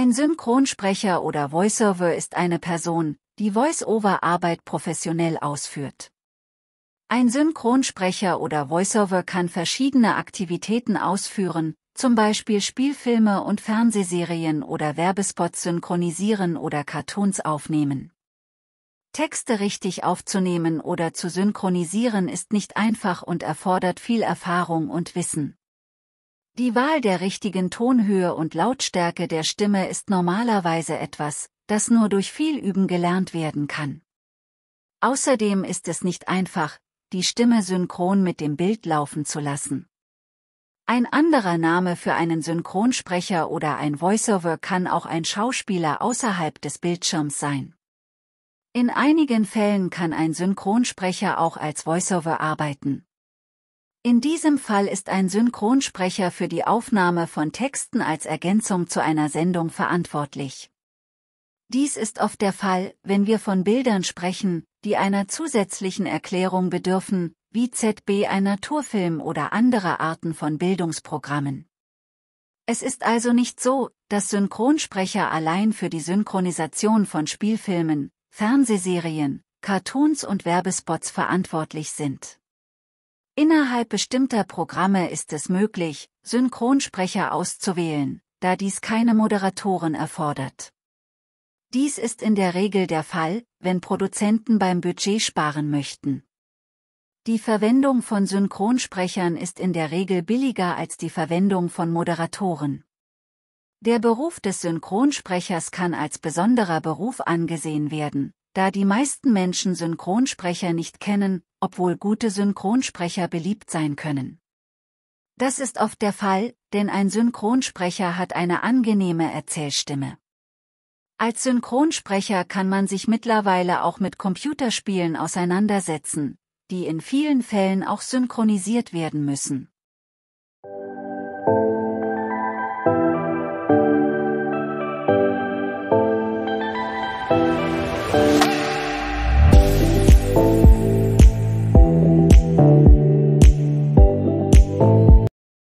Ein Synchronsprecher oder Voiceover ist eine Person, die Voice-over-Arbeit professionell ausführt. Ein Synchronsprecher oder Voiceover kann verschiedene Aktivitäten ausführen, zum Beispiel Spielfilme und Fernsehserien oder Werbespots synchronisieren oder Cartoons aufnehmen. Texte richtig aufzunehmen oder zu synchronisieren ist nicht einfach und erfordert viel Erfahrung und Wissen. Die Wahl der richtigen Tonhöhe und Lautstärke der Stimme ist normalerweise etwas, das nur durch viel Üben gelernt werden kann. Außerdem ist es nicht einfach, die Stimme synchron mit dem Bild laufen zu lassen. Ein anderer Name für einen Synchronsprecher oder ein Voiceover kann auch ein Schauspieler außerhalb des Bildschirms sein. In einigen Fällen kann ein Synchronsprecher auch als Voiceover arbeiten. In diesem Fall ist ein Synchronsprecher für die Aufnahme von Texten als Ergänzung zu einer Sendung verantwortlich. Dies ist oft der Fall, wenn wir von Bildern sprechen, die einer zusätzlichen Erklärung bedürfen, wie ZB ein Naturfilm oder andere Arten von Bildungsprogrammen. Es ist also nicht so, dass Synchronsprecher allein für die Synchronisation von Spielfilmen, Fernsehserien, Cartoons und Werbespots verantwortlich sind. Innerhalb bestimmter Programme ist es möglich, Synchronsprecher auszuwählen, da dies keine Moderatoren erfordert. Dies ist in der Regel der Fall, wenn Produzenten beim Budget sparen möchten. Die Verwendung von Synchronsprechern ist in der Regel billiger als die Verwendung von Moderatoren. Der Beruf des Synchronsprechers kann als besonderer Beruf angesehen werden, da die meisten Menschen Synchronsprecher nicht kennen, obwohl gute Synchronsprecher beliebt sein können. Das ist oft der Fall, denn ein Synchronsprecher hat eine angenehme Erzählstimme. Als Synchronsprecher kann man sich mittlerweile auch mit Computerspielen auseinandersetzen, die in vielen Fällen auch synchronisiert werden müssen.